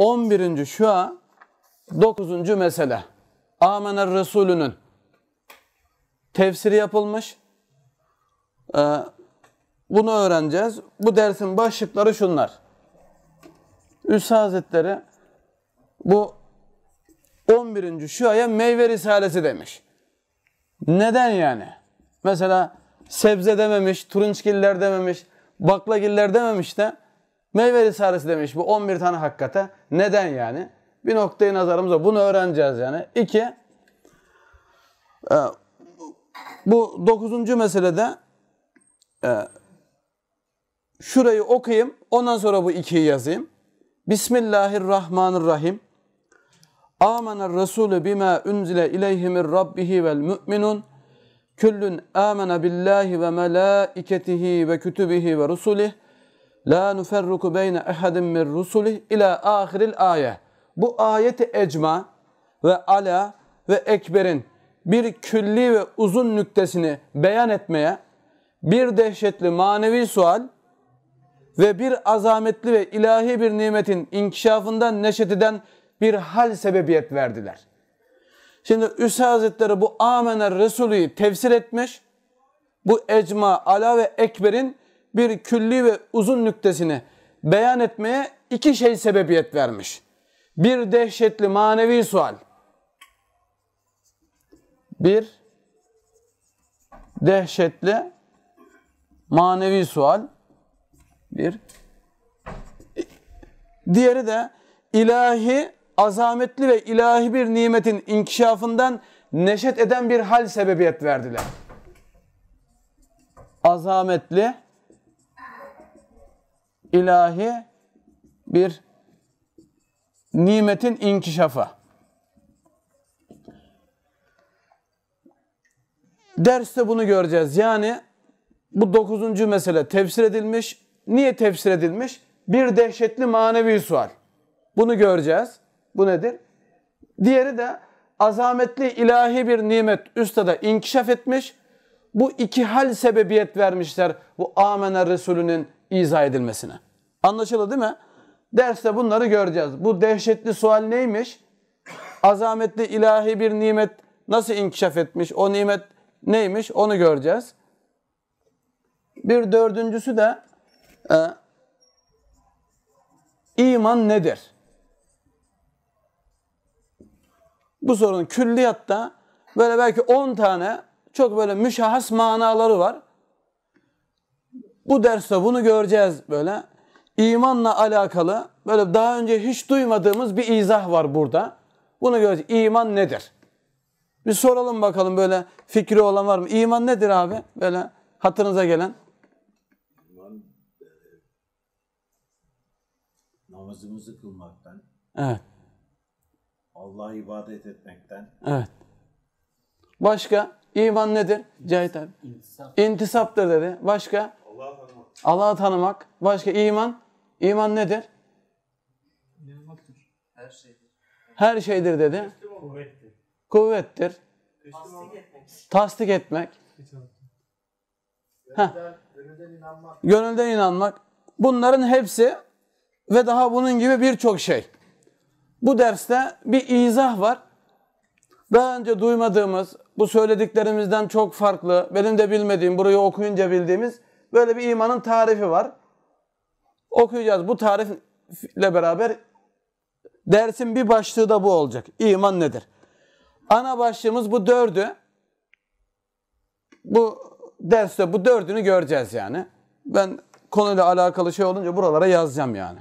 11. şua 9. mesele. Amener Resulü'nün tefsiri yapılmış. Ee, bunu öğreneceğiz. Bu dersin başlıkları şunlar. Üssü Hazretleri bu 11. şuaya meyve risalesi demiş. Neden yani? Mesela sebze dememiş, turunçgiller dememiş, baklagiller dememiş de Meyve risalesi demiş bu 11 tane hakikate. Neden yani? Bir noktayı nazarımıza bunu öğreneceğiz yani. İki, e, bu dokuzuncu meselede e, şurayı okuyayım. Ondan sonra bu ikiyi yazayım. Bismillahirrahmanirrahim. Âmener Resulü bima unzile ileyhi min rabbihi vel müminun. Küllün âmene billahi ve melâiketihi ve kütübihi ve rusulihi La nuferruku beyne ehadin min rusulih ila ahiril ayet. Bu ayeti ecma ve ala ve ekberin bir külli ve uzun nüktesini beyan etmeye bir dehşetli manevi sual ve bir azametli ve ilahi bir nimetin inkişafından neşet eden bir hal sebebiyet verdiler. Şimdi Üse Hazretleri bu Amener Resulü'yü tefsir etmiş. Bu ecma, ala ve ekberin bir külli ve uzun nüktesini beyan etmeye iki şey sebebiyet vermiş. Bir dehşetli manevi sual. Bir dehşetli manevi sual. Bir. Diğeri de ilahi azametli ve ilahi bir nimetin inkişafından neşet eden bir hal sebebiyet verdiler. Azametli ilahi bir nimetin inkişafı. Derste bunu göreceğiz. Yani bu dokuzuncu mesele tefsir edilmiş. Niye tefsir edilmiş? Bir dehşetli manevi sual. Bunu göreceğiz. Bu nedir? Diğeri de azametli ilahi bir nimet üstada inkişaf etmiş. Bu iki hal sebebiyet vermişler bu amene Resulünün izah edilmesine. Anlaşıldı değil mi? Derste bunları göreceğiz. Bu dehşetli sual neymiş? Azametli ilahi bir nimet nasıl inkişaf etmiş? O nimet neymiş? Onu göreceğiz. Bir dördüncüsü de e, iman nedir? Bu sorunun külliyatta böyle belki 10 tane çok böyle müşahhas manaları var. Bu derste bunu göreceğiz böyle. İmanla alakalı böyle daha önce hiç duymadığımız bir izah var burada. Bunu göreceğiz. İman nedir? Bir soralım bakalım böyle fikri olan var mı? İman nedir abi? Böyle hatırınıza gelen. İman e, namazımızı kılmaktan. Evet. Allah'a ibadet etmekten. Evet. Başka? İman nedir? Cahit abi. İntisap. İntisaptır dedi. Başka? Allah'ı tanımak. Allah'ı tanımak. Başka iman? İman nedir? Her şeydir. Her şeydir dedi. Kuvvettir. Kuvvettir. Tasdik etmek. Tasdik inanmak. Gönülden inanmak. Bunların hepsi ve daha bunun gibi birçok şey. Bu derste bir izah var. Daha önce duymadığımız, bu söylediklerimizden çok farklı, benim de bilmediğim, burayı okuyunca bildiğimiz böyle bir imanın tarifi var okuyacağız. Bu tarifle beraber dersin bir başlığı da bu olacak. İman nedir? Ana başlığımız bu dördü. Bu derste bu dördünü göreceğiz yani. Ben konuyla alakalı şey olunca buralara yazacağım yani.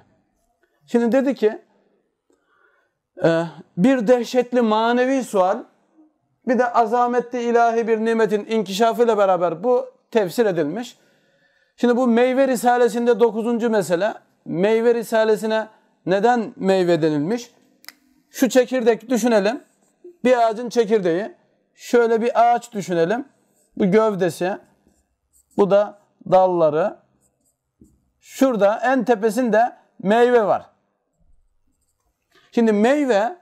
Şimdi dedi ki e, bir dehşetli manevi sual bir de azametli ilahi bir nimetin inkişafıyla beraber bu tefsir edilmiş. Şimdi bu meyve risalesinde dokuzuncu mesele. Meyve risalesine neden meyve denilmiş? Şu çekirdek düşünelim. Bir ağacın çekirdeği. Şöyle bir ağaç düşünelim. Bu gövdesi. Bu da dalları. Şurada en tepesinde meyve var. Şimdi meyve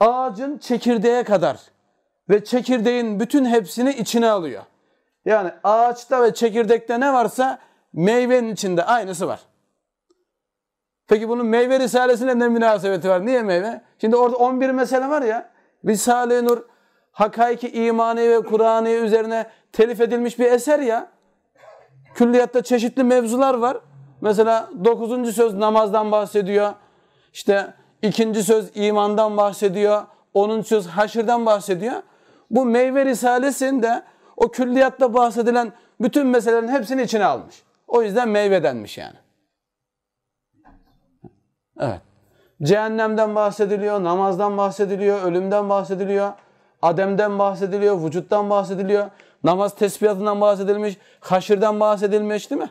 ağacın çekirdeğe kadar ve çekirdeğin bütün hepsini içine alıyor. Yani ağaçta ve çekirdekte ne varsa meyvenin içinde aynısı var. Peki bunun meyve risalesine ne münasebeti var? Niye meyve? Şimdi orada 11 mesele var ya. Risale-i Nur hakaiki imani ve Kur'an'ı üzerine telif edilmiş bir eser ya. Külliyatta çeşitli mevzular var. Mesela dokuzuncu söz namazdan bahsediyor. İşte ikinci söz imandan bahsediyor. 10. söz haşirden bahsediyor. Bu meyve risalesinde o külliyatta bahsedilen bütün meselelerin hepsini içine almış. O yüzden meyve denmiş yani. Evet. Cehennemden bahsediliyor, namazdan bahsediliyor, ölümden bahsediliyor, ademden bahsediliyor, vücuttan bahsediliyor. Namaz tesbihatından bahsedilmiş, haşirden bahsedilmiş değil mi?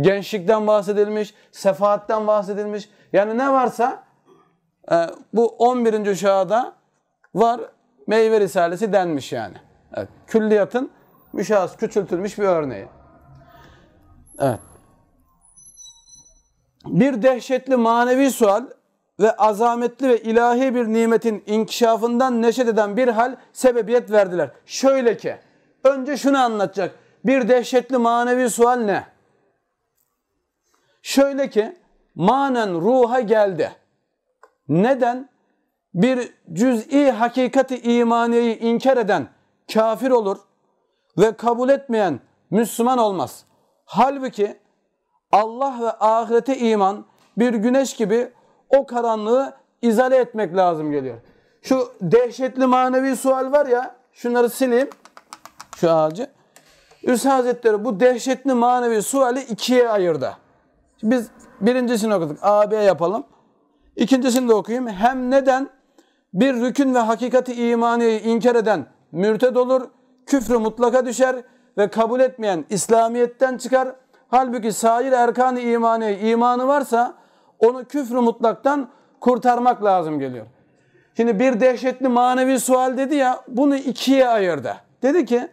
Gençlikten bahsedilmiş, sefaatten bahsedilmiş. Yani ne varsa e, bu 11. şahada var meyve risalesi denmiş yani. Evet, külliyatın müşahıs küçültülmüş bir örneği. Evet. Bir dehşetli manevi sual ve azametli ve ilahi bir nimetin inkişafından neşet eden bir hal sebebiyet verdiler. Şöyle ki, önce şunu anlatacak. Bir dehşetli manevi sual ne? Şöyle ki, manen ruha geldi. Neden? Bir cüz'i hakikati imaniyeyi inkar eden kafir olur ve kabul etmeyen Müslüman olmaz. Halbuki Allah ve ahirete iman bir güneş gibi o karanlığı izale etmek lazım geliyor. Şu dehşetli manevi sual var ya şunları sileyim şu ağacı. Üstad Hazretleri bu dehşetli manevi suali ikiye ayırdı. biz birincisini okuduk. A, B yapalım. İkincisini de okuyayım. Hem neden bir rükün ve hakikati imaniyi inkar eden mürted olur küfrü mutlaka düşer ve kabul etmeyen İslamiyet'ten çıkar. Halbuki sair erkan-ı imani, imanı varsa onu küfrü mutlaktan kurtarmak lazım geliyor. Şimdi bir dehşetli manevi sual dedi ya bunu ikiye ayırdı. Dedi ki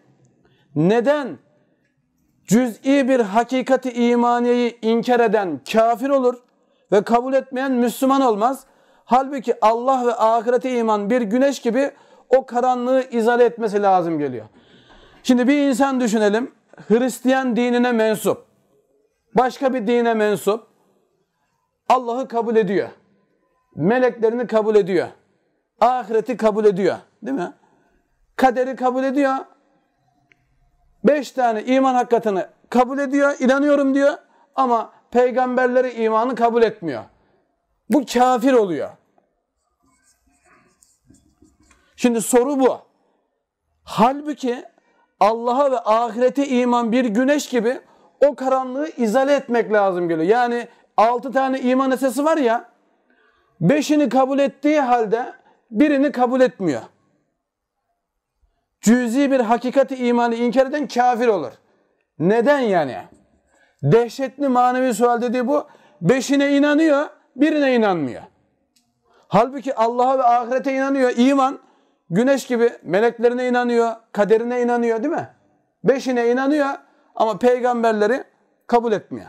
neden cüz'i bir hakikati imaniyeyi inkar eden kafir olur ve kabul etmeyen Müslüman olmaz? Halbuki Allah ve ahirete iman bir güneş gibi o karanlığı izale etmesi lazım geliyor. Şimdi bir insan düşünelim. Hristiyan dinine mensup. Başka bir dine mensup. Allah'ı kabul ediyor. Meleklerini kabul ediyor. Ahireti kabul ediyor. Değil mi? Kaderi kabul ediyor. Beş tane iman hakikatini kabul ediyor. inanıyorum diyor. Ama peygamberleri imanı kabul etmiyor. Bu kafir oluyor. Şimdi soru bu. Halbuki Allah'a ve ahirete iman bir güneş gibi o karanlığı izale etmek lazım geliyor. Yani altı tane iman esası var ya, beşini kabul ettiği halde birini kabul etmiyor. Cüzi bir hakikati imanı inkar eden kafir olur. Neden yani? Dehşetli manevi sual dediği bu. Beşine inanıyor, birine inanmıyor. Halbuki Allah'a ve ahirete inanıyor. iman. Güneş gibi meleklerine inanıyor, kaderine inanıyor değil mi? Beşine inanıyor ama peygamberleri kabul etmiyor.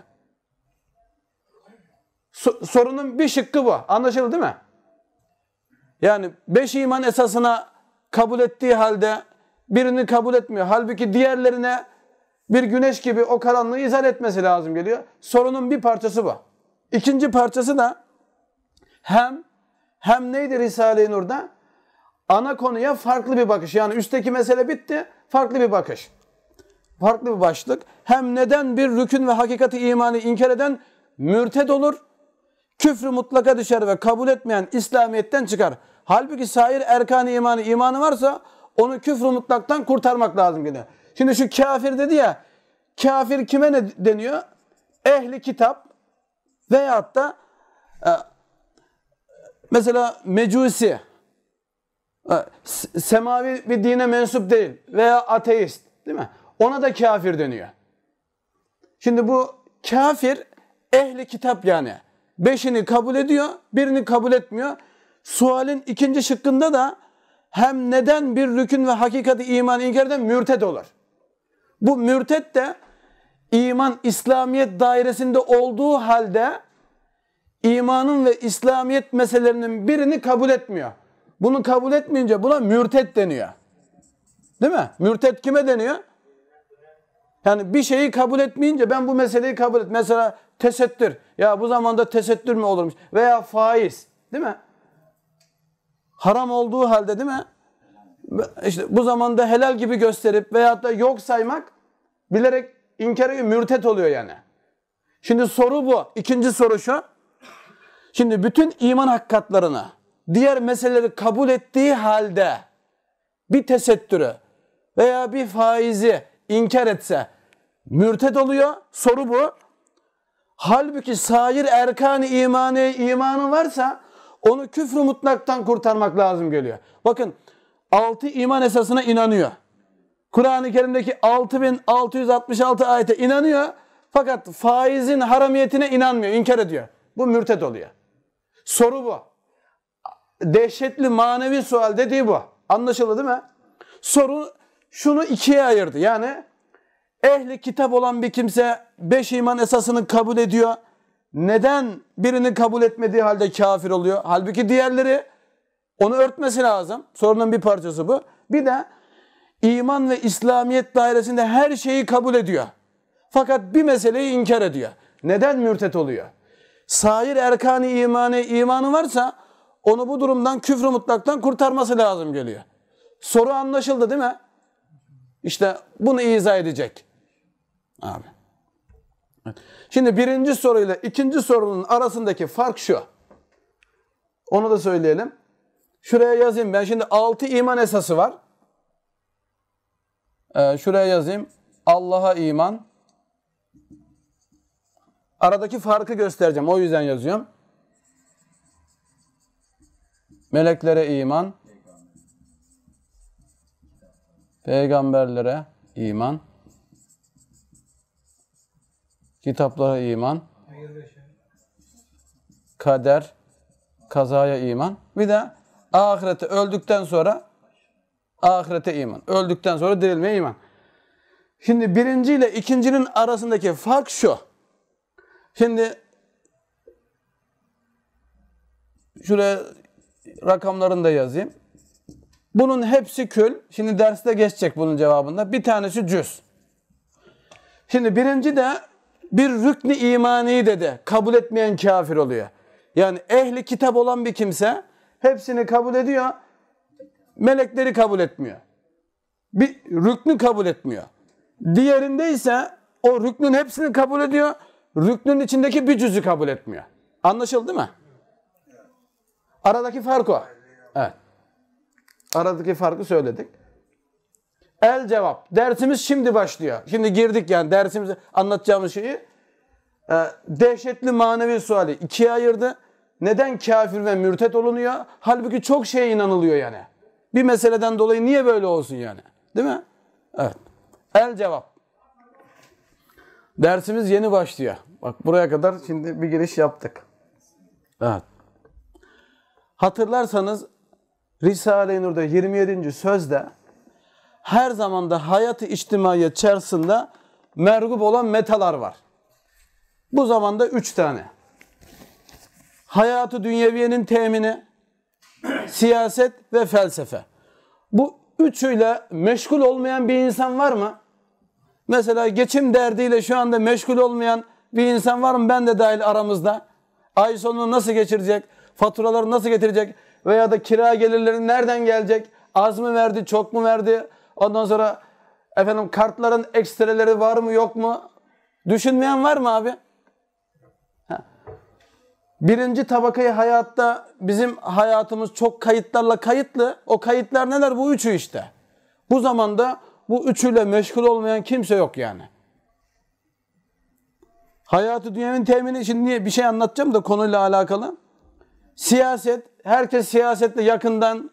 So sorunun bir şıkkı bu. Anlaşıldı değil mi? Yani beş iman esasına kabul ettiği halde birini kabul etmiyor. Halbuki diğerlerine bir güneş gibi o karanlığı izah etmesi lazım geliyor. Sorunun bir parçası bu. İkinci parçası da hem hem neydi Risale-i Nur'da? ana konuya farklı bir bakış. Yani üstteki mesele bitti, farklı bir bakış. Farklı bir başlık. Hem neden bir rükün ve hakikati imanı inkar eden mürted olur, küfrü mutlaka düşer ve kabul etmeyen İslamiyet'ten çıkar. Halbuki sair erkan imanı imanı varsa onu küfrü mutlaktan kurtarmak lazım gene. Şimdi şu kafir dedi ya, kafir kime ne deniyor? Ehli kitap veyahut da e, mesela mecusi, ee, semavi bir dine mensup değil veya ateist değil mi? Ona da kafir dönüyor. Şimdi bu kafir ehli kitap yani. Beşini kabul ediyor, birini kabul etmiyor. Sualin ikinci şıkkında da hem neden bir rükün ve hakikati iman inkar eden mürted olur. Bu mürted de iman İslamiyet dairesinde olduğu halde imanın ve İslamiyet meselelerinin birini kabul etmiyor. Bunu kabul etmeyince buna mürtet deniyor. Değil mi? Mürtet kime deniyor? Yani bir şeyi kabul etmeyince ben bu meseleyi kabul et. Mesela tesettür. Ya bu zamanda tesettür mü olurmuş? Veya faiz. Değil mi? Haram olduğu halde değil mi? İşte bu zamanda helal gibi gösterip veyahut da yok saymak bilerek inkar ediyor, mürtet oluyor yani. Şimdi soru bu. İkinci soru şu. Şimdi bütün iman hakikatlarını diğer meseleleri kabul ettiği halde bir tesettürü veya bir faizi inkar etse mürted oluyor. Soru bu. Halbuki sair erkan-ı imani, imanı varsa onu küfrü mutlaktan kurtarmak lazım geliyor. Bakın altı iman esasına inanıyor. Kur'an-ı Kerim'deki 6666 ayete inanıyor. Fakat faizin haramiyetine inanmıyor, inkar ediyor. Bu mürted oluyor. Soru bu dehşetli manevi sual dediği bu. Anlaşıldı değil mi? Soru şunu ikiye ayırdı. Yani ehli kitap olan bir kimse beş iman esasını kabul ediyor. Neden birini kabul etmediği halde kafir oluyor? Halbuki diğerleri onu örtmesi lazım. Sorunun bir parçası bu. Bir de iman ve İslamiyet dairesinde her şeyi kabul ediyor. Fakat bir meseleyi inkar ediyor. Neden mürtet oluyor? Sair erkani imanı, imanı varsa onu bu durumdan küfrü mutlaktan kurtarması lazım geliyor. Soru anlaşıldı değil mi? İşte bunu izah edecek. Abi. Şimdi birinci soruyla ikinci sorunun arasındaki fark şu. Onu da söyleyelim. Şuraya yazayım ben. Şimdi altı iman esası var. Ee, şuraya yazayım. Allah'a iman. Aradaki farkı göstereceğim. O yüzden yazıyorum. Meleklere iman, peygamberlere iman, kitaplara iman, kader, kazaya iman. Bir de ahirete öldükten sonra ahirete iman. Öldükten sonra dirilmeye iman. Şimdi birinci ile ikincinin arasındaki fark şu. Şimdi şuraya rakamlarını da yazayım. Bunun hepsi kül. Şimdi derste geçecek bunun cevabında. Bir tanesi cüz. Şimdi birinci de bir rükni imani dedi. Kabul etmeyen kafir oluyor. Yani ehli kitap olan bir kimse hepsini kabul ediyor. Melekleri kabul etmiyor. Bir rüknü kabul etmiyor. Diğerinde ise o rüknün hepsini kabul ediyor. Rüknün içindeki bir cüzü kabul etmiyor. Anlaşıldı mı? Aradaki fark o. Evet. Aradaki farkı söyledik. El cevap. Dersimiz şimdi başlıyor. Şimdi girdik yani dersimizi anlatacağımız şeyi. Ee, dehşetli manevi suali ikiye ayırdı. Neden kafir ve mürtet olunuyor? Halbuki çok şeye inanılıyor yani. Bir meseleden dolayı niye böyle olsun yani? Değil mi? Evet. El cevap. Dersimiz yeni başlıyor. Bak buraya kadar şimdi bir giriş yaptık. Evet. Hatırlarsanız Risale-i Nur'da 27. sözde her zamanda hayatı içtimaiye içerisinde mergub olan metalar var. Bu zamanda üç tane. Hayatı dünyeviyenin temini, siyaset ve felsefe. Bu üçüyle meşgul olmayan bir insan var mı? Mesela geçim derdiyle şu anda meşgul olmayan bir insan var mı? Ben de dahil aramızda. Ay sonunu nasıl geçirecek? Faturaları nasıl getirecek? Veya da kira gelirleri nereden gelecek? Az mı verdi, çok mu verdi? Ondan sonra efendim kartların ekstreleri var mı, yok mu? Düşünmeyen var mı abi? Ha. Birinci tabakayı hayatta bizim hayatımız çok kayıtlarla kayıtlı. O kayıtlar neler? Bu üçü işte. Bu zamanda bu üçüyle meşgul olmayan kimse yok yani. Hayatı dünyanın temini için niye bir şey anlatacağım da konuyla alakalı. Siyaset, herkes siyasetle yakından,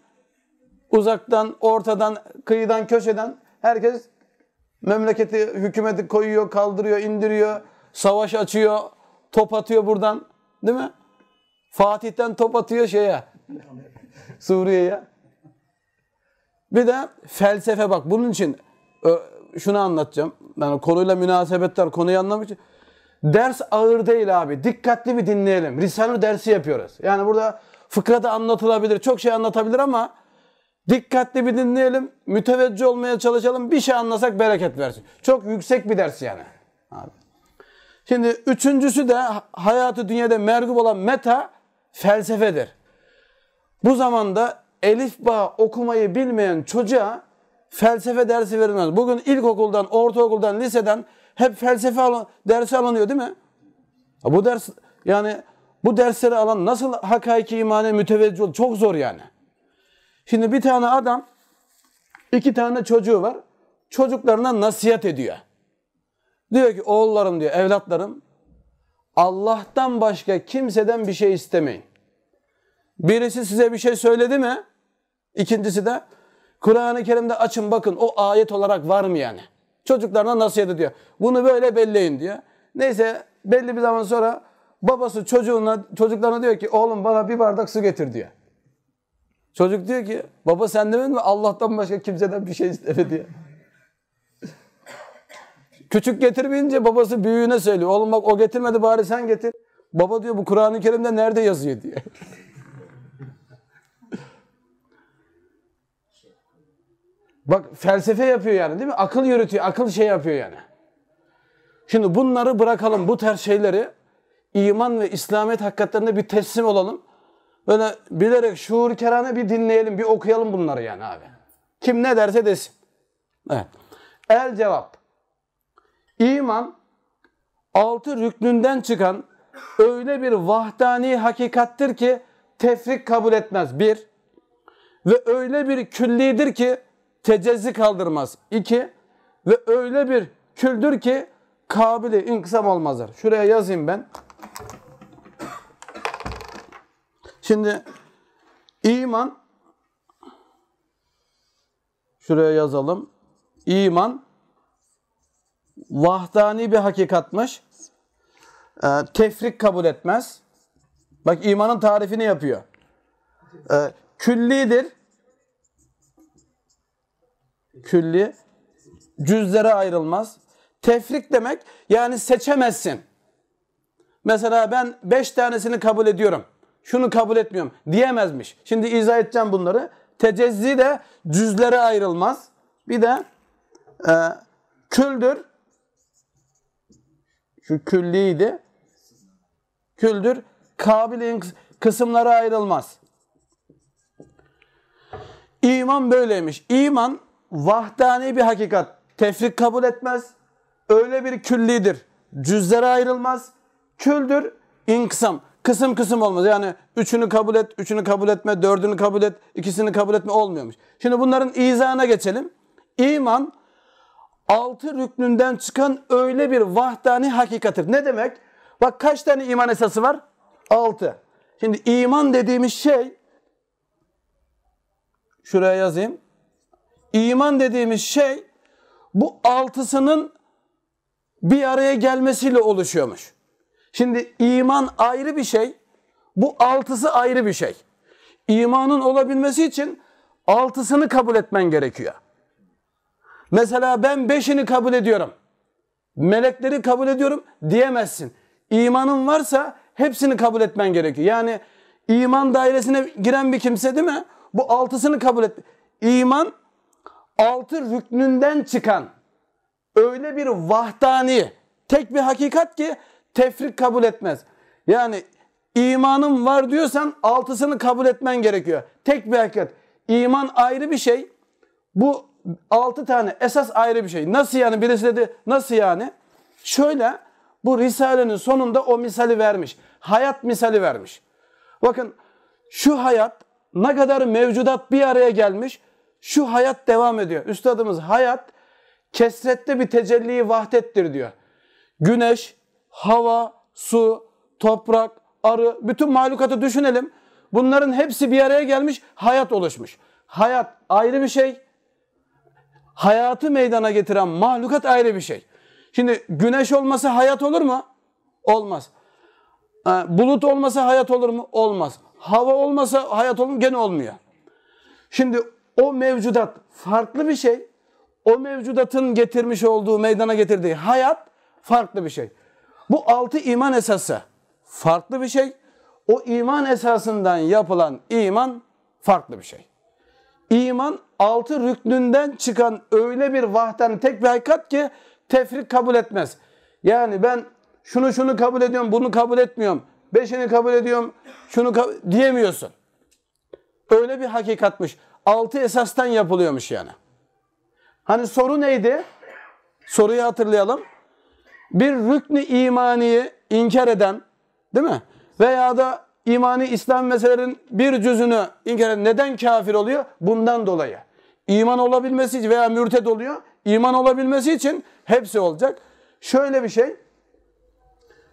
uzaktan, ortadan, kıyıdan, köşeden herkes memleketi, hükümeti koyuyor, kaldırıyor, indiriyor, savaş açıyor, top atıyor buradan. Değil mi? Fatih'ten top atıyor şeye, Suriye'ye. Bir de felsefe bak. Bunun için şunu anlatacağım. Yani konuyla münasebetler, konuyu anlamak için Ders ağır değil abi. Dikkatli bir dinleyelim. Risale dersi yapıyoruz. Yani burada fıkra da anlatılabilir. Çok şey anlatabilir ama dikkatli bir dinleyelim. Müteveccih olmaya çalışalım. Bir şey anlasak bereket versin. Çok yüksek bir ders yani. Abi. Şimdi üçüncüsü de hayatı dünyada mergub olan meta felsefedir. Bu zamanda elif bağ okumayı bilmeyen çocuğa felsefe dersi verilmez. Bugün ilkokuldan, ortaokuldan, liseden hep felsefe alan, dersi alınıyor değil mi? Ha, bu ders yani bu dersleri alan nasıl hakaiki imane müteveccih olur? Çok zor yani. Şimdi bir tane adam iki tane çocuğu var. Çocuklarına nasihat ediyor. Diyor ki oğullarım diyor evlatlarım Allah'tan başka kimseden bir şey istemeyin. Birisi size bir şey söyledi mi? İkincisi de Kur'an-ı Kerim'de açın bakın o ayet olarak var mı yani? çocuklarına nasihat ediyor. Bunu böyle belleyin diyor. Neyse belli bir zaman sonra babası çocuğuna çocuklarına diyor ki oğlum bana bir bardak su getir diyor. Çocuk diyor ki baba sen demedin mi Allah'tan başka kimseden bir şey isteme diyor. Küçük getirmeyince babası büyüğüne söylüyor. Oğlum bak o getirmedi bari sen getir. Baba diyor bu Kur'an-ı Kerim'de nerede yazıyor diyor. Bak felsefe yapıyor yani değil mi? Akıl yürütüyor, akıl şey yapıyor yani. Şimdi bunları bırakalım, bu ters şeyleri iman ve İslamiyet hakikatlerine bir teslim olalım. Böyle bilerek şuur kerane bir dinleyelim, bir okuyalım bunları yani abi. Kim ne derse desin. Evet. El cevap. İman altı rüknünden çıkan öyle bir vahdani hakikattir ki tefrik kabul etmez. Bir. Ve öyle bir küllidir ki tecezzi kaldırmaz. İki, ve öyle bir küldür ki kabili inkısam olmazlar. Şuraya yazayım ben. Şimdi iman şuraya yazalım. İman vahdani bir hakikatmış. E, tefrik kabul etmez. Bak imanın tarifini yapıyor. E, küllidir külli cüzlere ayrılmaz. Tefrik demek yani seçemezsin. Mesela ben beş tanesini kabul ediyorum. Şunu kabul etmiyorum diyemezmiş. Şimdi izah edeceğim bunları. Tecezzi de cüzlere ayrılmaz. Bir de e, küldür. Şu külliydi. Küldür. Kabil'in kısımlara ayrılmaz. İman böyleymiş. İman vahdani bir hakikat. Tefrik kabul etmez. Öyle bir küllidir. Cüzlere ayrılmaz. Küldür, inksam, Kısım kısım olmaz. Yani üçünü kabul et, üçünü kabul etme, dördünü kabul et, ikisini kabul etme olmuyormuş. Şimdi bunların izahına geçelim. İman altı rüknünden çıkan öyle bir vahdani hakikattır. Ne demek? Bak kaç tane iman esası var? Altı. Şimdi iman dediğimiz şey şuraya yazayım. İman dediğimiz şey bu altısının bir araya gelmesiyle oluşuyormuş. Şimdi iman ayrı bir şey, bu altısı ayrı bir şey. İmanın olabilmesi için altısını kabul etmen gerekiyor. Mesela ben beşini kabul ediyorum. Melekleri kabul ediyorum diyemezsin. İmanın varsa hepsini kabul etmen gerekiyor. Yani iman dairesine giren bir kimse değil mi? Bu altısını kabul et. İman altı rüknünden çıkan öyle bir vahdani, tek bir hakikat ki tefrik kabul etmez. Yani imanım var diyorsan altısını kabul etmen gerekiyor. Tek bir hakikat. İman ayrı bir şey. Bu altı tane esas ayrı bir şey. Nasıl yani? Birisi dedi nasıl yani? Şöyle bu Risale'nin sonunda o misali vermiş. Hayat misali vermiş. Bakın şu hayat ne kadar mevcudat bir araya gelmiş şu hayat devam ediyor. Üstadımız hayat kesrette bir tecelli vahdettir diyor. Güneş, hava, su, toprak, arı bütün mahlukatı düşünelim. Bunların hepsi bir araya gelmiş hayat oluşmuş. Hayat ayrı bir şey. Hayatı meydana getiren mahlukat ayrı bir şey. Şimdi güneş olmasa hayat olur mu? Olmaz. Ee, bulut olmasa hayat olur mu? Olmaz. Hava olmasa hayat olur mu? Gene olmuyor. Şimdi o mevcudat farklı bir şey. O mevcudatın getirmiş olduğu, meydana getirdiği hayat farklı bir şey. Bu altı iman esası farklı bir şey. O iman esasından yapılan iman farklı bir şey. İman altı rüknünden çıkan öyle bir vahden tek bir hakikat ki tefrik kabul etmez. Yani ben şunu şunu kabul ediyorum, bunu kabul etmiyorum. Beşini kabul ediyorum, şunu kabul... diyemiyorsun. Öyle bir hakikatmış altı esastan yapılıyormuş yani. Hani soru neydi? Soruyu hatırlayalım. Bir rüknü imaniyi inkar eden değil mi? Veya da imani İslam meselelerin bir cüzünü inkar eden neden kafir oluyor? Bundan dolayı. İman olabilmesi için veya mürted oluyor. İman olabilmesi için hepsi olacak. Şöyle bir şey.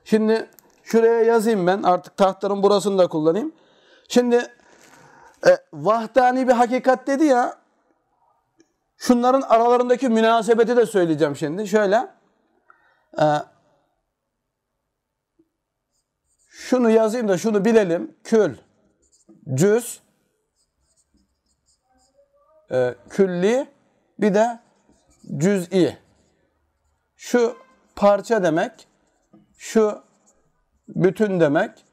Şimdi şuraya yazayım ben. Artık tahtların burasını da kullanayım. Şimdi e, vahdani bir hakikat dedi ya. Şunların aralarındaki münasebeti de söyleyeceğim şimdi. Şöyle. E, şunu yazayım da şunu bilelim. Kül, cüz, e, külli, bir de cüz'i. Şu parça demek, şu bütün demek,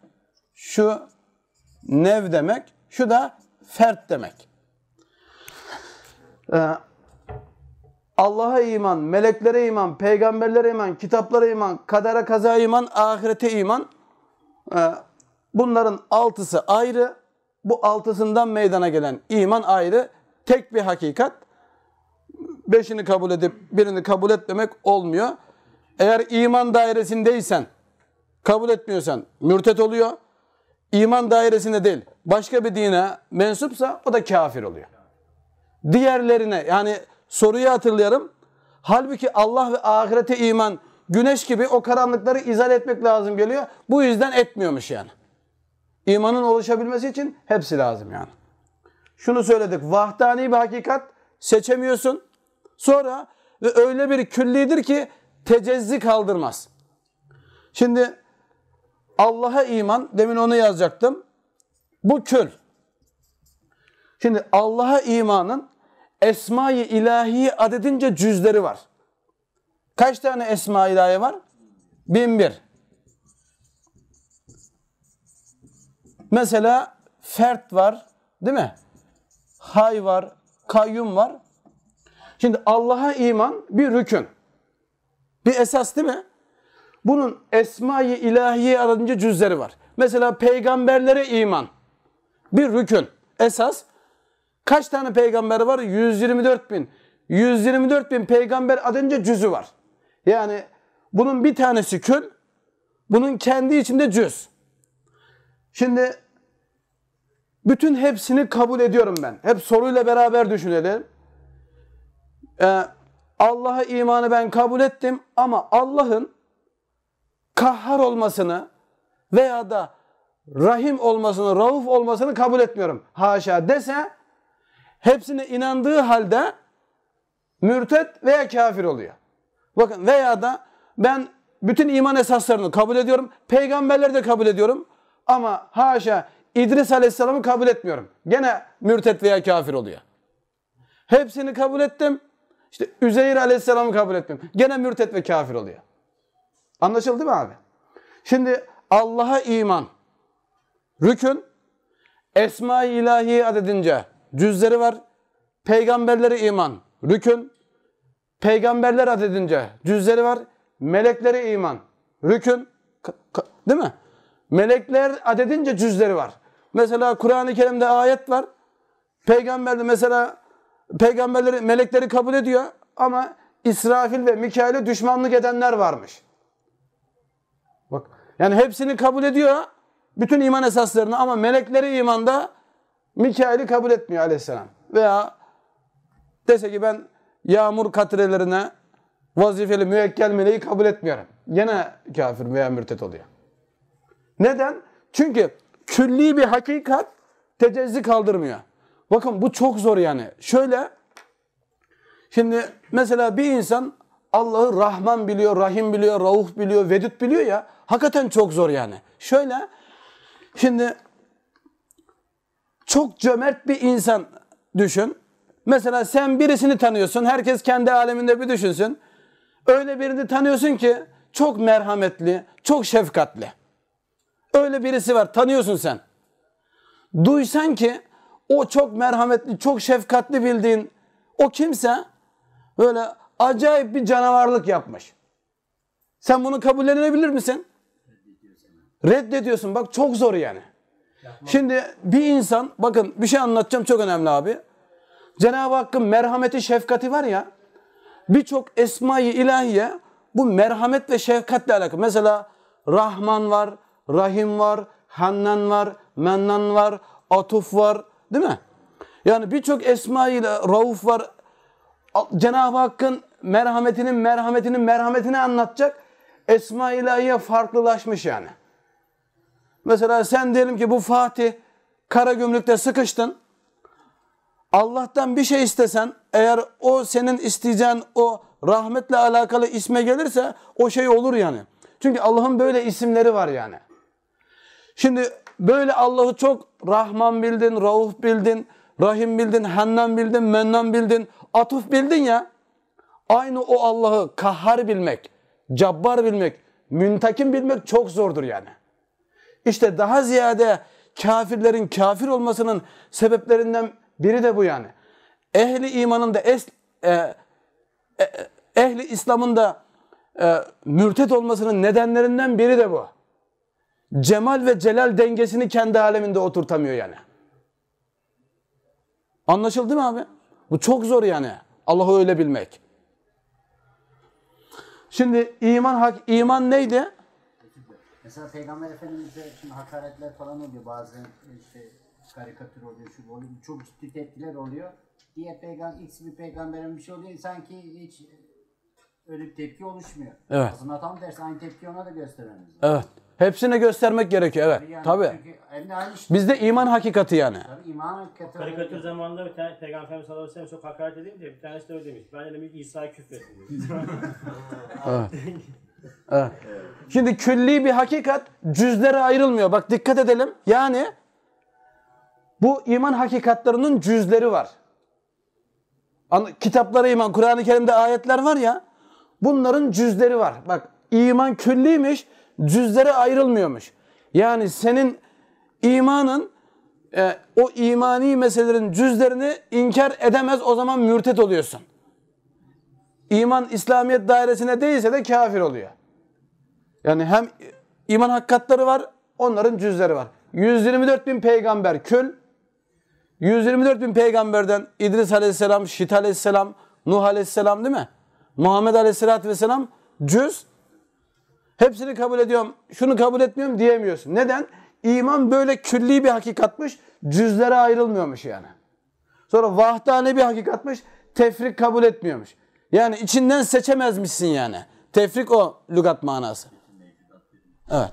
şu nev demek, şu da fert demek. Ee, Allah'a iman, meleklere iman, peygamberlere iman, kitaplara iman, kadere kaza iman, ahirete iman. Ee, bunların altısı ayrı. Bu altısından meydana gelen iman ayrı. Tek bir hakikat. Beşini kabul edip birini kabul etmemek olmuyor. Eğer iman dairesindeysen, kabul etmiyorsan mürtet oluyor. İman dairesinde değil başka bir dine mensupsa o da kafir oluyor. Diğerlerine yani soruyu hatırlayalım. Halbuki Allah ve ahirete iman güneş gibi o karanlıkları izale etmek lazım geliyor. Bu yüzden etmiyormuş yani. İmanın oluşabilmesi için hepsi lazım yani. Şunu söyledik. Vahdani bir hakikat seçemiyorsun. Sonra ve öyle bir küllidir ki tecezzi kaldırmaz. Şimdi Allah'a iman, demin onu yazacaktım. Bu kül. Şimdi Allah'a imanın esma-i ilahi adedince cüzleri var. Kaç tane esma-i ilahi var? bir. Mesela fert var, değil mi? Hay var, kayyum var. Şimdi Allah'a iman bir rükün. Bir esas değil mi? Bunun esma-i ilahiye adedince cüzleri var. Mesela peygamberlere iman. Bir rükün. Esas kaç tane peygamber var? 124 bin. 124 bin peygamber adınca cüzü var. Yani bunun bir tanesi kül, bunun kendi içinde cüz. Şimdi bütün hepsini kabul ediyorum ben. Hep soruyla beraber düşünelim. Ee, Allah'a imanı ben kabul ettim ama Allah'ın kahhar olmasını veya da rahim olmasını, rauf olmasını kabul etmiyorum. Haşa dese hepsine inandığı halde mürtet veya kafir oluyor. Bakın veya da ben bütün iman esaslarını kabul ediyorum. Peygamberleri de kabul ediyorum. Ama haşa İdris Aleyhisselam'ı kabul etmiyorum. Gene mürtet veya kafir oluyor. Hepsini kabul ettim. İşte Üzeyir Aleyhisselam'ı kabul ettim. Gene mürtet ve kafir oluyor. Anlaşıldı mı abi? Şimdi Allah'a iman, Rükün, Esma-i İlahi adedince cüzleri var. Peygamberlere iman. Rükün, peygamberler adedince cüzleri var. Meleklere iman. Rükün, değil mi? Melekler adedince cüzleri var. Mesela Kur'an-ı Kerim'de ayet var. Peygamberde mesela peygamberleri, melekleri kabul ediyor ama İsrafil ve Mikail'e düşmanlık edenler varmış. Bak yani hepsini kabul ediyor bütün iman esaslarını ama melekleri imanda Mikail'i kabul etmiyor aleyhisselam. Veya dese ki ben yağmur katrelerine vazifeli müekkel meleği kabul etmiyorum. yine kafir veya mürtet oluyor. Neden? Çünkü külli bir hakikat tecezzi kaldırmıyor. Bakın bu çok zor yani. Şöyle şimdi mesela bir insan Allah'ı Rahman biliyor, Rahim biliyor, Rauf biliyor, Vedüt biliyor ya hakikaten çok zor yani. Şöyle Şimdi çok cömert bir insan düşün. Mesela sen birisini tanıyorsun. Herkes kendi aleminde bir düşünsün. Öyle birini tanıyorsun ki çok merhametli, çok şefkatli. Öyle birisi var tanıyorsun sen. Duysan ki o çok merhametli, çok şefkatli bildiğin o kimse böyle acayip bir canavarlık yapmış. Sen bunu kabullenebilir misin? Reddediyorsun bak çok zor yani. Şimdi bir insan bakın bir şey anlatacağım çok önemli abi. Cenab-ı Hakk'ın merhameti şefkati var ya birçok i ilahiye bu merhamet ve şefkatle alakalı. Mesela Rahman var, Rahim var, Hannan var, Mennan var, Atuf var değil mi? Yani birçok esma ile Rauf var. Cenab-ı Hakk'ın merhametinin merhametinin merhametini anlatacak. Esma ilahiye farklılaşmış yani. Mesela sen diyelim ki bu Fatih kara gümrükte sıkıştın. Allah'tan bir şey istesen eğer o senin isteyeceğin o rahmetle alakalı isme gelirse o şey olur yani. Çünkü Allah'ın böyle isimleri var yani. Şimdi böyle Allah'ı çok Rahman bildin, Rauf bildin, Rahim bildin, Hennan bildin, Mennan bildin, Atuf bildin ya. Aynı o Allah'ı kahhar bilmek, cabbar bilmek, müntakim bilmek çok zordur yani. İşte daha ziyade kafirlerin kafir olmasının sebeplerinden biri de bu yani. Ehli imanın da es, e, e, e, ehli İslam'ın da e, mürtet olmasının nedenlerinden biri de bu. Cemal ve celal dengesini kendi aleminde oturtamıyor yani. Anlaşıldı mı abi? Bu çok zor yani. Allah'ı öyle bilmek. Şimdi iman hak iman neydi? Mesela Peygamber Efendimiz'e şimdi hakaretler falan oluyor bazen e, işte karikatür oluyor şu oluyor çok ciddi tepkiler oluyor. Diye peygamber X bir peygamberin bir şey oluyor sanki hiç e, öyle bir tepki oluşmuyor. Evet. Aslında tam tersi aynı tepki ona da göstermemiz lazım. Evet. Hepsine göstermek gerekiyor evet. Yani Tabii. Çünkü elinde işte. Bizde iman hakikati yani. Tabii iman hakikati. Karikatür zamanında bir tane Peygamber Efendimiz sallallahu aleyhi ve sellem çok hakaret edildi. Bir tanesi de öyle demiş. Ben dedim küfür küfrettim. evet. Evet. Şimdi külli bir hakikat cüzlere ayrılmıyor. Bak dikkat edelim. Yani bu iman hakikatlarının cüzleri var. Kitaplara iman, Kur'an-ı Kerim'de ayetler var ya. Bunların cüzleri var. Bak iman külliymiş, cüzlere ayrılmıyormuş. Yani senin imanın e, o imani meselelerin cüzlerini inkar edemez o zaman mürtet oluyorsun iman İslamiyet dairesine değilse de kafir oluyor. Yani hem iman hakikatları var, onların cüzleri var. 124 bin peygamber kül, 124 bin peygamberden İdris aleyhisselam, Şit aleyhisselam, Nuh aleyhisselam değil mi? Muhammed aleyhisselatü vesselam cüz. Hepsini kabul ediyorum, şunu kabul etmiyorum diyemiyorsun. Neden? İman böyle külli bir hakikatmış, cüzlere ayrılmıyormuş yani. Sonra vahdane bir hakikatmış, tefrik kabul etmiyormuş. Yani içinden seçemezmişsin yani. Tefrik o lügat manası. Evet.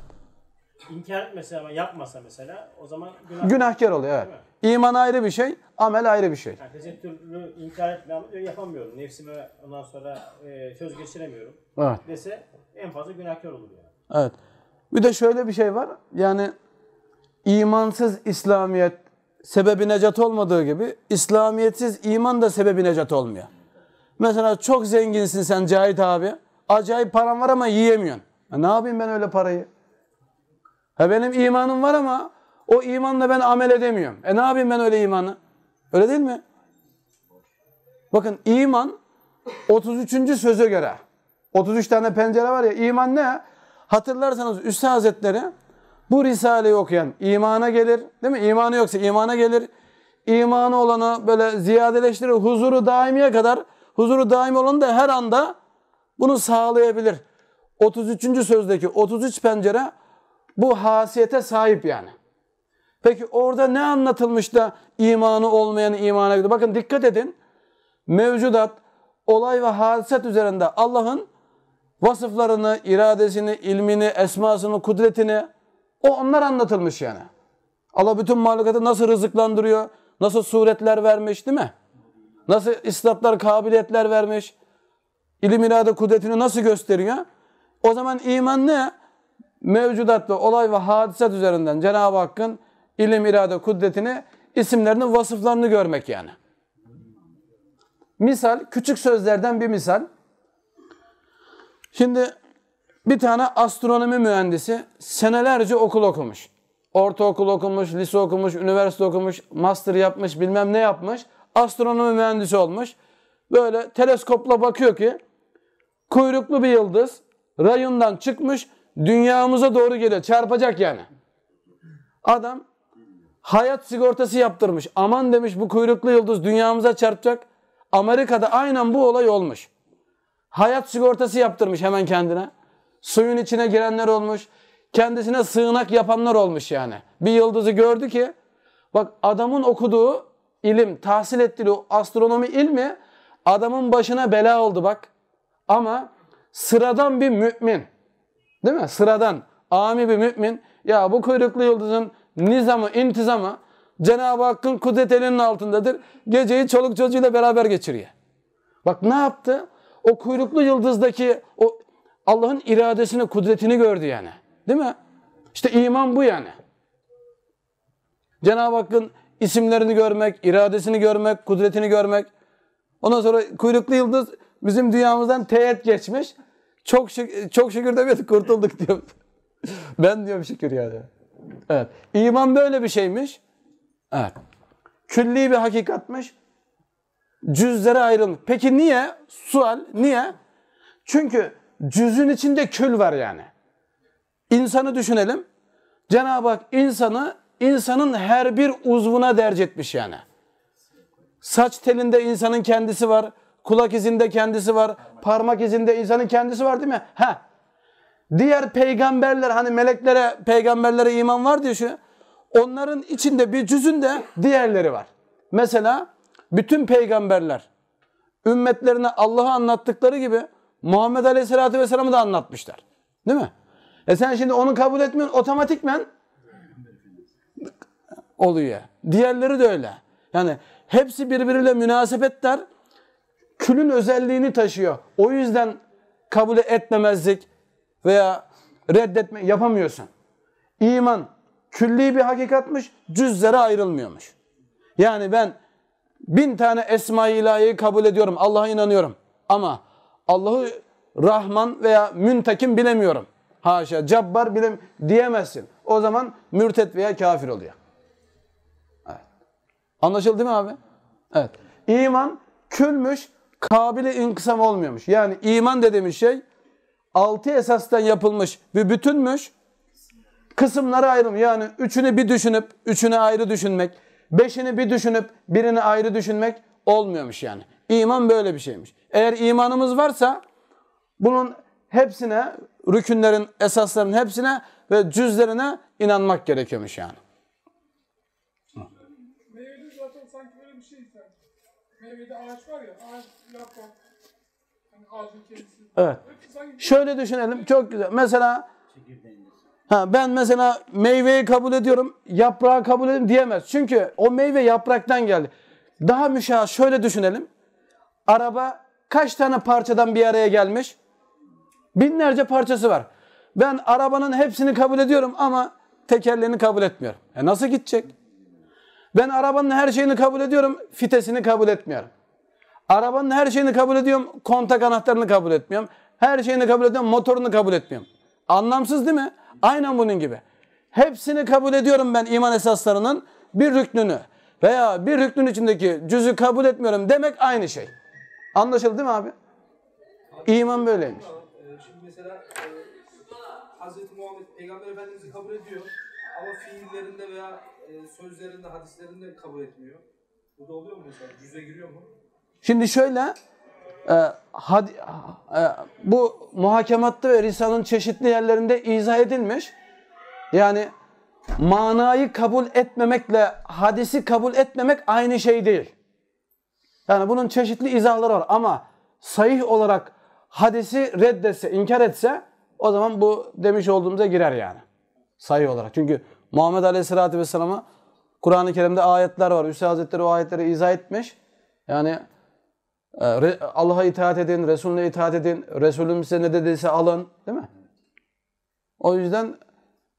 İnkar mesela yapmasa mesela o zaman günah... günahkar oluyor evet. İman ayrı bir şey, amel ayrı bir şey. Yani tesettürlü inkar etmem e, yapamıyorum. Nefsime ondan sonra e, söz geçiremiyorum. Evet. Dese en fazla günahkar olur yani. Evet. Bir de şöyle bir şey var. Yani imansız İslamiyet sebebi necat olmadığı gibi İslamiyetsiz iman da sebebi necat olmuyor. Mesela çok zenginsin sen Cahit abi. Acayip paran var ama yiyemiyorsun. Ya ne yapayım ben öyle parayı? Ha benim imanım var ama o imanla ben amel edemiyorum. E ne yapayım ben öyle imanı? Öyle değil mi? Bakın iman 33. söze göre. 33 tane pencere var ya iman ne? Hatırlarsanız Üstad Hazretleri bu Risale'yi okuyan imana gelir. Değil mi? İmanı yoksa imana gelir. İmanı olanı böyle ziyadeleştirir. Huzuru daimiye kadar Huzuru daim olan da her anda bunu sağlayabilir. 33. sözdeki 33 pencere bu hasiyete sahip yani. Peki orada ne anlatılmış da imanı olmayan imana gidiyor? Bakın dikkat edin. Mevcudat, olay ve hadiset üzerinde Allah'ın vasıflarını, iradesini, ilmini, esmasını, kudretini o onlar anlatılmış yani. Allah bütün mahlukatı nasıl rızıklandırıyor, nasıl suretler vermiş değil mi? Nasıl istatlar, kabiliyetler vermiş. İlim irade kudretini nasıl gösteriyor? O zaman iman ne? Mevcudat ve olay ve hadisat üzerinden Cenab-ı Hakk'ın ilim irade kudretini, isimlerini, vasıflarını görmek yani. Misal, küçük sözlerden bir misal. Şimdi bir tane astronomi mühendisi senelerce okul okumuş. Ortaokul okumuş, lise okumuş, üniversite okumuş, master yapmış, bilmem ne yapmış astronomi mühendisi olmuş. Böyle teleskopla bakıyor ki kuyruklu bir yıldız rayından çıkmış dünyamıza doğru geliyor. Çarpacak yani. Adam hayat sigortası yaptırmış. Aman demiş bu kuyruklu yıldız dünyamıza çarpacak. Amerika'da aynen bu olay olmuş. Hayat sigortası yaptırmış hemen kendine. Suyun içine girenler olmuş. Kendisine sığınak yapanlar olmuş yani. Bir yıldızı gördü ki bak adamın okuduğu ilim tahsil ettiği astronomi ilmi adamın başına bela oldu bak. Ama sıradan bir mümin değil mi? Sıradan ami bir mümin ya bu kuyruklu yıldızın nizamı, intizamı Cenab-ı Hakk'ın kudret elinin altındadır. Geceyi çoluk çocuğuyla beraber geçiriyor. Bak ne yaptı? O kuyruklu yıldızdaki o Allah'ın iradesini, kudretini gördü yani. Değil mi? İşte iman bu yani. Cenab-ı Hakk'ın isimlerini görmek, iradesini görmek, kudretini görmek. Ondan sonra kuyruklu yıldız bizim dünyamızdan teğet geçmiş. Çok şük çok şükür demiyorduk kurtulduk diyor. ben diyorum şükür yani. Evet. İman böyle bir şeymiş. Evet. Külli bir hakikatmış. Cüzlere ayrılmış. Peki niye? Sual niye? Çünkü cüzün içinde kül var yani. İnsanı düşünelim. Cenab-ı Hak insanı insanın her bir uzvuna derc etmiş yani. Saç telinde insanın kendisi var. Kulak izinde kendisi var. Parmak izinde insanın kendisi var değil mi? Ha. Diğer peygamberler hani meleklere, peygamberlere iman var diye şu. Onların içinde bir cüzünde diğerleri var. Mesela bütün peygamberler ümmetlerine Allah'ı anlattıkları gibi Muhammed Aleyhisselatü Vesselam'ı da anlatmışlar. Değil mi? E sen şimdi onu kabul etmiyorsun otomatikmen oluyor. Diğerleri de öyle. Yani hepsi birbiriyle münasebetler külün özelliğini taşıyor. O yüzden kabul etmemezlik veya reddetme yapamıyorsun. İman külli bir hakikatmış, cüzlere ayrılmıyormuş. Yani ben bin tane esma-i ilahiyi kabul ediyorum, Allah'a inanıyorum. Ama Allah'ı Rahman veya Müntakim bilemiyorum. Haşa, Cabbar bilem diyemezsin. O zaman mürtet veya kafir oluyor. Anlaşıldı değil mi abi? Evet. İman külmüş, kabili inkısam olmuyormuş. Yani iman dediğimiz şey altı esasdan yapılmış bir bütünmüş. Kısımlara ayrım. Yani üçünü bir düşünüp, üçünü ayrı düşünmek. Beşini bir düşünüp, birini ayrı düşünmek olmuyormuş yani. İman böyle bir şeymiş. Eğer imanımız varsa bunun hepsine, rükünlerin, esaslarının hepsine ve cüzlerine inanmak gerekiyormuş yani. Hani evet. Şöyle düşünelim, çok güzel. Mesela Ha, ben mesela meyveyi kabul ediyorum, yaprağı kabul ediyorum diyemez. Çünkü o meyve yapraktan geldi. Daha müşahhas şöyle düşünelim. Araba kaç tane parçadan bir araya gelmiş? Binlerce parçası var. Ben arabanın hepsini kabul ediyorum ama tekerlerini kabul etmiyorum. E nasıl gidecek? Ben arabanın her şeyini kabul ediyorum, fitesini kabul etmiyorum. Arabanın her şeyini kabul ediyorum, kontak anahtarını kabul etmiyorum. Her şeyini kabul ediyorum, motorunu kabul etmiyorum. Anlamsız değil mi? Aynen bunun gibi. Hepsini kabul ediyorum ben iman esaslarının bir rüknünü veya bir rüknün içindeki cüzü kabul etmiyorum demek aynı şey. Anlaşıldı değil mi abi? İman böyleymiş. E, şimdi mesela e, Hazreti Muhammed Peygamber Efendimiz'i kabul ediyor ama fiillerinde veya ee, sözlerinde, hadislerinde kabul etmiyor. Bu da oluyor mu mesela? Cüze giriyor mu? Şimdi şöyle e, had, e, bu muhakematta ve Risale'nin çeşitli yerlerinde izah edilmiş. Yani manayı kabul etmemekle hadisi kabul etmemek aynı şey değil. Yani bunun çeşitli izahları var ama sahih olarak hadisi reddetse, inkar etse o zaman bu demiş olduğumuza girer yani. Sayı olarak. Çünkü Muhammed Aleyhisselatü Vesselam'a Kur'an-ı Kerim'de ayetler var. Hüseyin Hazretleri o ayetleri izah etmiş. Yani e, Allah'a itaat edin, Resulüne itaat edin, Resulüm size ne dediyse alın. Değil mi? O yüzden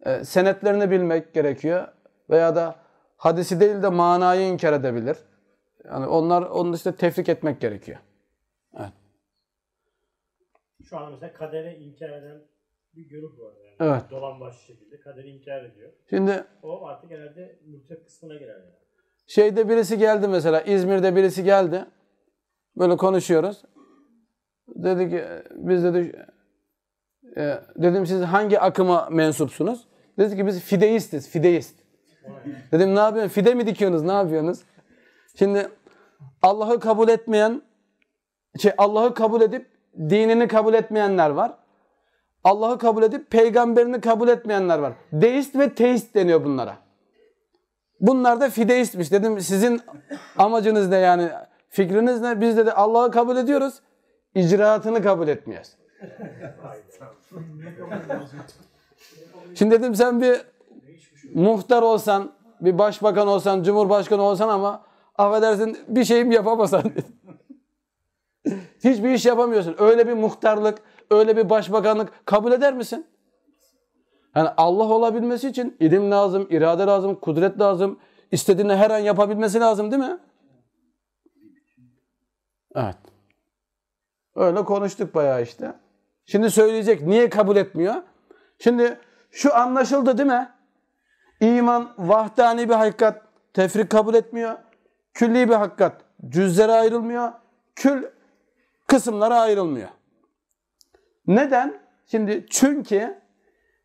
e, senetlerini bilmek gerekiyor. Veya da hadisi değil de manayı inkar edebilir. Yani onlar onun işte tefrik etmek gerekiyor. Evet. Şu an mesela kadere inkar eden bir görüp var yani. Evet. Dolanbaş şekilde kaderi inkar ediyor. Şimdi o artık herhalde mürtet kısmına girer yani. Şeyde birisi geldi mesela İzmir'de birisi geldi. Böyle konuşuyoruz. Dedi ki biz dedi e, dedim siz hangi akıma mensupsunuz? Dedi ki biz fideistiz, fideist. dedim ne yapıyorsun? Fide mi dikiyorsunuz? Ne yapıyorsunuz? Şimdi Allah'ı kabul etmeyen şey Allah'ı kabul edip dinini kabul etmeyenler var. Allah'ı kabul edip peygamberini kabul etmeyenler var. Deist ve teist deniyor bunlara. Bunlar da fideistmiş. Dedim sizin amacınız ne yani? Fikriniz ne? Biz dedi Allah'ı kabul ediyoruz. icraatını kabul etmiyoruz. Şimdi dedim sen bir muhtar olsan, bir başbakan olsan, cumhurbaşkanı olsan ama affedersin bir şeyim yapamasan. Hiçbir iş yapamıyorsun. Öyle bir muhtarlık, öyle bir başbakanlık kabul eder misin? Yani Allah olabilmesi için ilim lazım, irade lazım, kudret lazım. İstediğini her an yapabilmesi lazım değil mi? Evet. Öyle konuştuk bayağı işte. Şimdi söyleyecek niye kabul etmiyor? Şimdi şu anlaşıldı değil mi? İman vahdani bir hakikat. Tefrik kabul etmiyor. Külli bir hakikat. Cüzlere ayrılmıyor. Kül kısımlara ayrılmıyor. Neden? Şimdi çünkü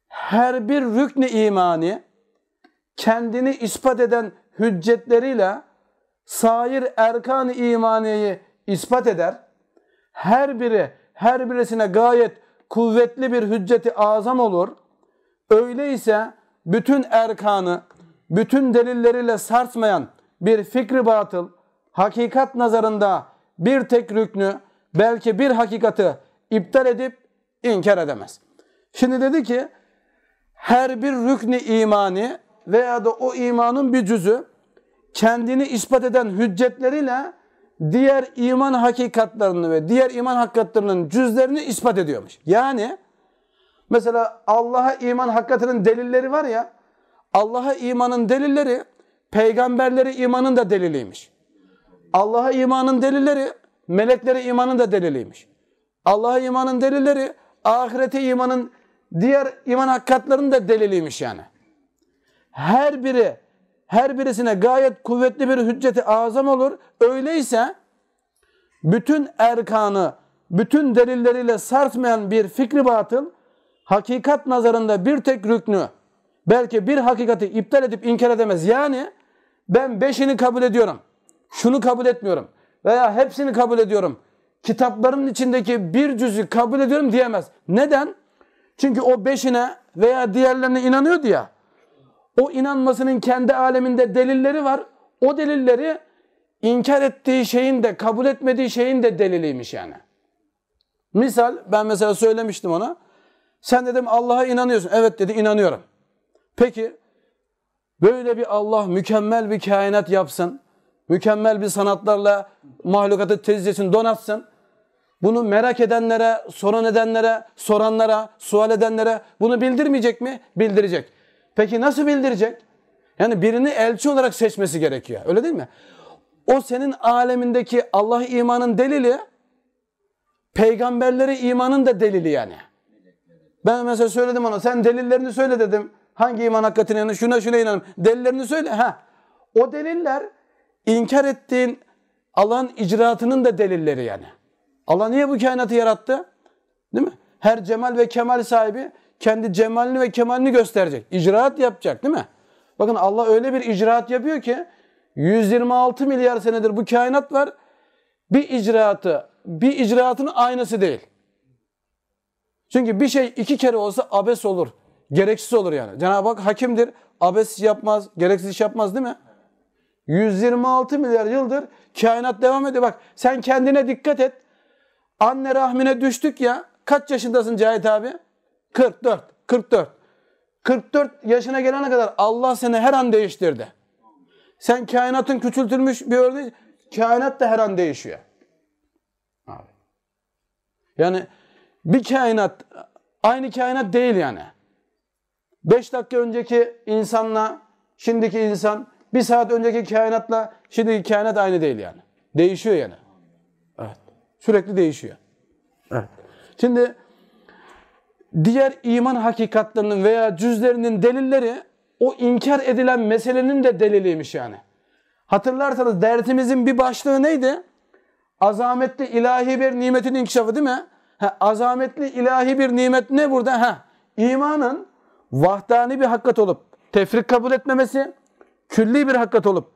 her bir rükn-i imani kendini ispat eden hüccetleriyle sair erkan imaniyi ispat eder. Her biri her birisine gayet kuvvetli bir hücceti azam olur. Öyleyse bütün erkanı bütün delilleriyle sarsmayan bir fikri batıl, hakikat nazarında bir tek rüknü, belki bir hakikati iptal edip inkar edemez. Şimdi dedi ki her bir rükni imani veya da o imanın bir cüzü kendini ispat eden hüccetleriyle diğer iman hakikatlarını ve diğer iman hakikatlarının cüzlerini ispat ediyormuş. Yani mesela Allah'a iman hakikatinin delilleri var ya Allah'a imanın delilleri peygamberleri imanın da deliliymiş. Allah'a imanın delilleri meleklere imanın da deliliymiş. Allah'a imanın delilleri ahirete imanın diğer iman hakikatlerinin de deliliymiş yani. Her biri her birisine gayet kuvvetli bir hücceti azam olur. Öyleyse bütün erkanı bütün delilleriyle sarsmayan bir fikri batıl hakikat nazarında bir tek rüknü belki bir hakikati iptal edip inkar edemez. Yani ben beşini kabul ediyorum. Şunu kabul etmiyorum. Veya hepsini kabul ediyorum kitapların içindeki bir cüzü kabul ediyorum diyemez. Neden? Çünkü o beşine veya diğerlerine inanıyordu ya. O inanmasının kendi aleminde delilleri var. O delilleri inkar ettiği şeyin de kabul etmediği şeyin de deliliymiş yani. Misal ben mesela söylemiştim ona. Sen dedim Allah'a inanıyorsun. Evet dedi inanıyorum. Peki böyle bir Allah mükemmel bir kainat yapsın. Mükemmel bir sanatlarla mahlukatı tezlesin, donatsın. Bunu merak edenlere, soran edenlere, soranlara, sual edenlere bunu bildirmeyecek mi? Bildirecek. Peki nasıl bildirecek? Yani birini elçi olarak seçmesi gerekiyor. Öyle değil mi? O senin alemindeki Allah imanın delili, peygamberleri imanın da delili yani. Ben mesela söyledim ona sen delillerini söyle dedim. Hangi iman hakikatine inanın? Şuna şuna inanın. Delillerini söyle. Ha. O deliller inkar ettiğin Allah'ın icraatının da delilleri yani. Allah niye bu kainatı yarattı? Değil mi? Her cemal ve kemal sahibi kendi cemalini ve kemalini gösterecek. İcraat yapacak değil mi? Bakın Allah öyle bir icraat yapıyor ki 126 milyar senedir bu kainat var. Bir icraatı, bir icraatın aynısı değil. Çünkü bir şey iki kere olsa abes olur. Gereksiz olur yani. Cenab-ı Hak hakimdir. Abes yapmaz, gereksiz iş yapmaz değil mi? 126 milyar yıldır kainat devam ediyor. Bak sen kendine dikkat et. Anne rahmine düştük ya. Kaç yaşındasın Cahit abi? 44. 44. 44 yaşına gelene kadar Allah seni her an değiştirdi. Sen kainatın küçültülmüş bir örneği. Kainat da her an değişiyor. Abi. Yani bir kainat aynı kainat değil yani. Beş dakika önceki insanla şimdiki insan, bir saat önceki kainatla şimdiki kainat aynı değil yani. Değişiyor yani sürekli değişiyor. Evet. Şimdi diğer iman hakikatlerinin veya cüzlerinin delilleri o inkar edilen meselenin de deliliymiş yani. Hatırlarsanız dertimizin bir başlığı neydi? Azametli ilahi bir nimetin inkişafı değil mi? Ha, azametli ilahi bir nimet ne burada? Ha, imanın vahdani bir hakikat olup tefrik kabul etmemesi, külli bir hakikat olup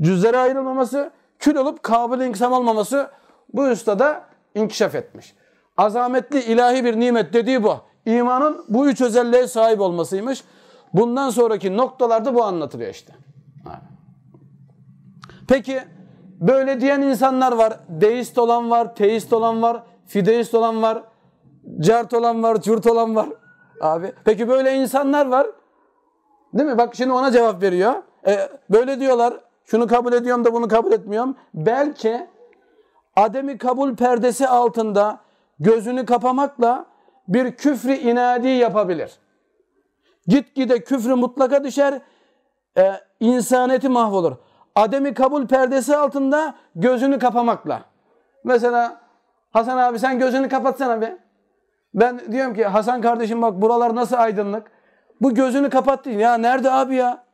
cüzlere ayrılmaması, kül olup kabul inkisam olmaması bu usta da inkişaf etmiş. Azametli ilahi bir nimet dediği bu. İmanın bu üç özelliğe sahip olmasıymış. Bundan sonraki noktalarda bu anlatılıyor işte. Peki böyle diyen insanlar var. Deist olan var, teist olan var, fideist olan var, cert olan var, cürt olan var. Abi. Peki böyle insanlar var. Değil mi? Bak şimdi ona cevap veriyor. E, böyle diyorlar. Şunu kabul ediyorum da bunu kabul etmiyorum. Belki ademi kabul perdesi altında gözünü kapamakla bir küfrü inadi yapabilir. Gitgide küfrü mutlaka düşer, e, insaneti mahvolur. Ademi kabul perdesi altında gözünü kapamakla. Mesela Hasan abi sen gözünü kapatsana bir. Ben diyorum ki Hasan kardeşim bak buralar nasıl aydınlık. Bu gözünü kapattı. Ya nerede abi ya?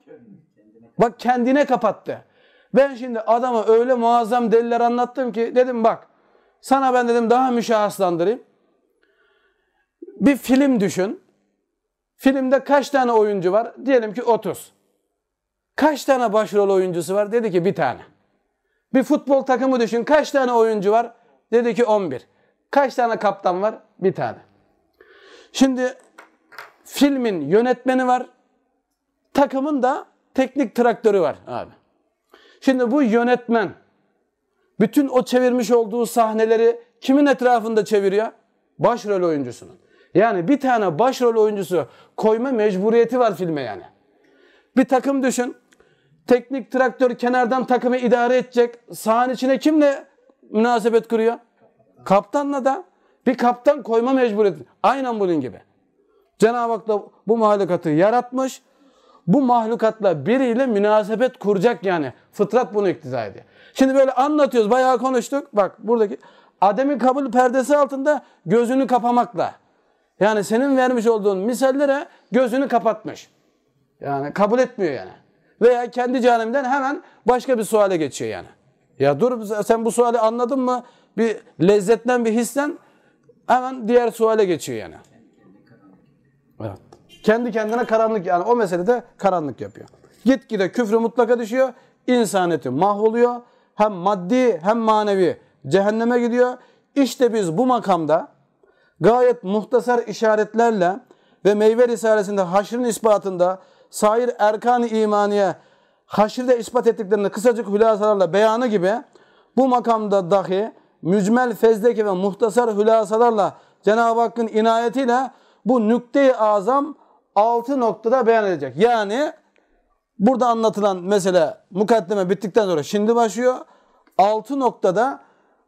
Bak kendine kapattı. Ben şimdi adama öyle muazzam deliller anlattım ki dedim bak sana ben dedim daha müşahhaslandırayım. Bir film düşün. Filmde kaç tane oyuncu var? Diyelim ki 30. Kaç tane başrol oyuncusu var? Dedi ki bir tane. Bir futbol takımı düşün. Kaç tane oyuncu var? Dedi ki 11. Kaç tane kaptan var? Bir tane. Şimdi filmin yönetmeni var. Takımın da teknik traktörü var abi. Şimdi bu yönetmen bütün o çevirmiş olduğu sahneleri kimin etrafında çeviriyor? Başrol oyuncusunun. Yani bir tane başrol oyuncusu koyma mecburiyeti var filme yani. Bir takım düşün. Teknik traktör kenardan takımı idare edecek. Sahan içine kimle münasebet kuruyor? Kaptanla da bir kaptan koyma mecburiyeti. Aynen bunun gibi. Cenab-ı Hak da bu mahlukatı yaratmış bu mahlukatla biriyle münasebet kuracak yani. Fıtrat bunu iktiza ediyor. Şimdi böyle anlatıyoruz bayağı konuştuk. Bak buradaki Adem'in kabul perdesi altında gözünü kapamakla. Yani senin vermiş olduğun misallere gözünü kapatmış. Yani kabul etmiyor yani. Veya kendi canimden hemen başka bir suale geçiyor yani. Ya dur sen bu suali anladın mı? Bir lezzetten bir hissen hemen diğer suale geçiyor yani. Kendi kendine karanlık yani o meselede karanlık yapıyor. Gitgide küfrü mutlaka düşüyor. İnsaniyeti mahvoluyor. Hem maddi hem manevi cehenneme gidiyor. İşte biz bu makamda gayet muhtasar işaretlerle ve meyve risalesinde haşrın ispatında sair erkan-ı imaniye haşirde ispat ettiklerini kısacık hülasalarla beyanı gibi bu makamda dahi mücmel fezdeki ve muhtasar hülasalarla Cenab-ı Hakk'ın inayetiyle bu nükte-i azam 6 noktada beyan edecek. Yani burada anlatılan mesele mukaddeme bittikten sonra şimdi başlıyor. 6 noktada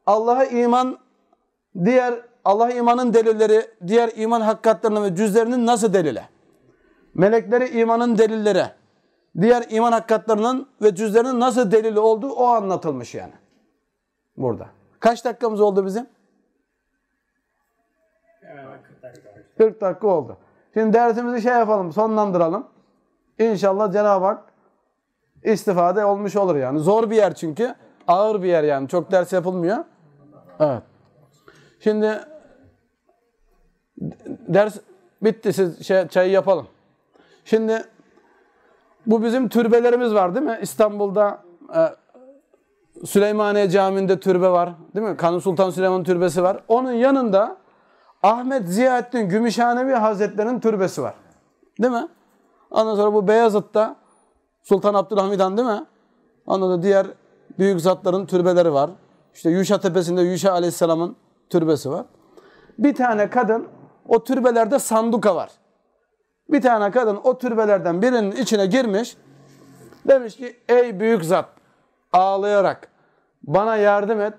Allah'a iman diğer Allah imanın delilleri, diğer iman hakikatlerinin ve cüzlerinin nasıl delile? Melekleri imanın delilleri, diğer iman hakikatlerinin ve cüzlerinin nasıl delili olduğu o anlatılmış yani. Burada. Kaç dakikamız oldu bizim? 40 dakika oldu. Şimdi dersimizi şey yapalım, sonlandıralım. İnşallah Cenab-ı Hak istifade olmuş olur yani. Zor bir yer çünkü. Ağır bir yer yani. Çok ders yapılmıyor. Evet. Şimdi ders bitti. Siz şey, çayı yapalım. Şimdi bu bizim türbelerimiz var değil mi? İstanbul'da e, Süleymaniye Camii'nde türbe var. Değil mi? Kanuni Sultan Süleyman Türbesi var. Onun yanında Ahmet Ziyaettin Gümüşhanevi Hazretleri'nin türbesi var. Değil mi? Ondan sonra bu Beyazıt'ta Sultan Abdülhamid Han değil mi? Ondan sonra diğer büyük zatların türbeleri var. İşte Yuşa Tepesi'nde Yuşa Aleyhisselam'ın türbesi var. Bir tane kadın o türbelerde sanduka var. Bir tane kadın o türbelerden birinin içine girmiş. Demiş ki ey büyük zat ağlayarak bana yardım et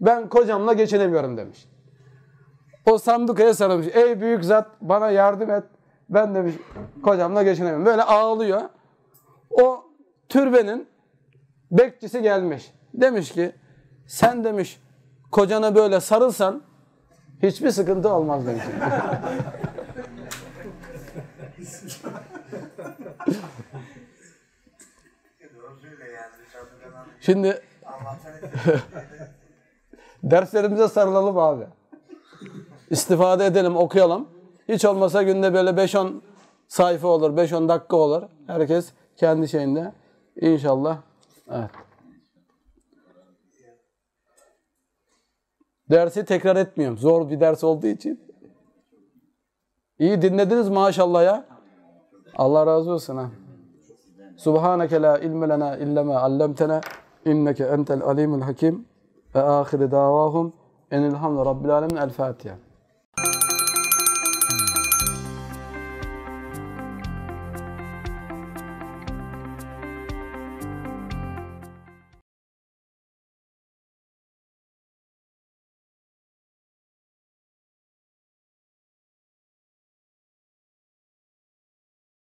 ben kocamla geçinemiyorum demiş. O sandukaya sarılmış. Ey büyük zat bana yardım et. Ben demiş kocamla geçinemem. Böyle ağlıyor. O türbenin bekçisi gelmiş. Demiş ki sen demiş kocana böyle sarılsan hiçbir sıkıntı olmaz demiş. Şimdi derslerimize sarılalım abi istifade edelim, okuyalım. Hiç olmasa günde böyle 5-10 sayfa olur, 5-10 dakika olur. Herkes kendi şeyinde. İnşallah. Evet. Dersi tekrar etmiyorum. Zor bir ders olduğu için. İyi dinlediniz maşallah ya. Allah razı olsun ha. Subhaneke la ilme lena illeme allemtene inneke entel alimul hakim ve ahire davahum enilhamdü rabbil alemin el Fatiha.